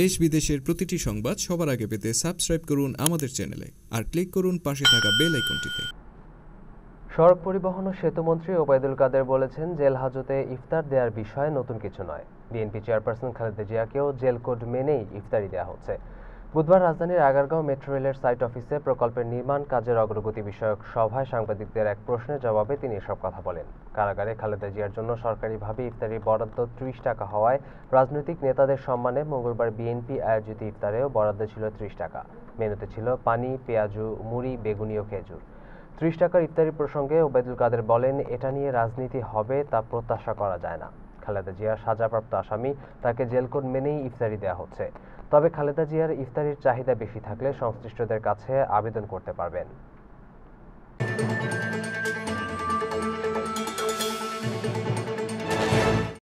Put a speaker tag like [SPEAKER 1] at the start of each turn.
[SPEAKER 1] দেশ বিদেশের প্রতিটি সংবাদ সবার আগে পেতে সাবস্ক্রাইব করুন আমাদের চ্যানেলে আর ক্লিক করুন পাশে
[SPEAKER 2] থাকা বেল আইকনটিতে
[SPEAKER 3] সড়ক পরিবহন ও সেতুমন্ত্রী ওবায়দুল কাদের বলেছেন জেল হাজতে ইফতার দেওয়ার বিষয়ে নতুন কিছু নয় বিএনপি চেয়ারপারসন খালেদা জিয়াকেও জেল কোড মেনেই ইফতারি দেওয়া হচ্ছে বুধবার রাজধানীর আগারগাঁও মেট্রো রেলের সাইট অফিসে প্রকল্পের নির্মাণ কাজের অগ্রগতি বিষয়ক সভায় সাংবাদিকদের এক প্রশ্নের জবাবে তিনি এসব কথা বলেন কারাগারে খালেদা জিয়ার জন্য সরকারিভাবে ইফতারি বরাদ্দ ত্রিশ টাকা হওয়ায় রাজনৈতিক নেতাদের সম্মানে মঙ্গলবার বিএনপি আয়োজিত ইফতারেও বরাদ্দ ছিল ত্রিশ টাকা মেনুতে ছিল পানি পেঁয়াজু মুড়ি বেগুনি ও খেজুর ত্রিশ টাকার ইফতারি প্রসঙ্গে ওবায়দুল কাদের বলেন এটা নিয়ে রাজনীতি হবে তা প্রত্যাশা করা যায় না খালেদা জিয়া সাজাপ্রাপ্ত আসামি তাকে জেলকোট মেনেই ইফতারি দেওয়া হচ্ছে তবে খালেদা জিয়ার ইফতারির চাহিদা বেশি থাকলে সংশ্লিষ্টদের কাছে আবেদন করতে পারবেন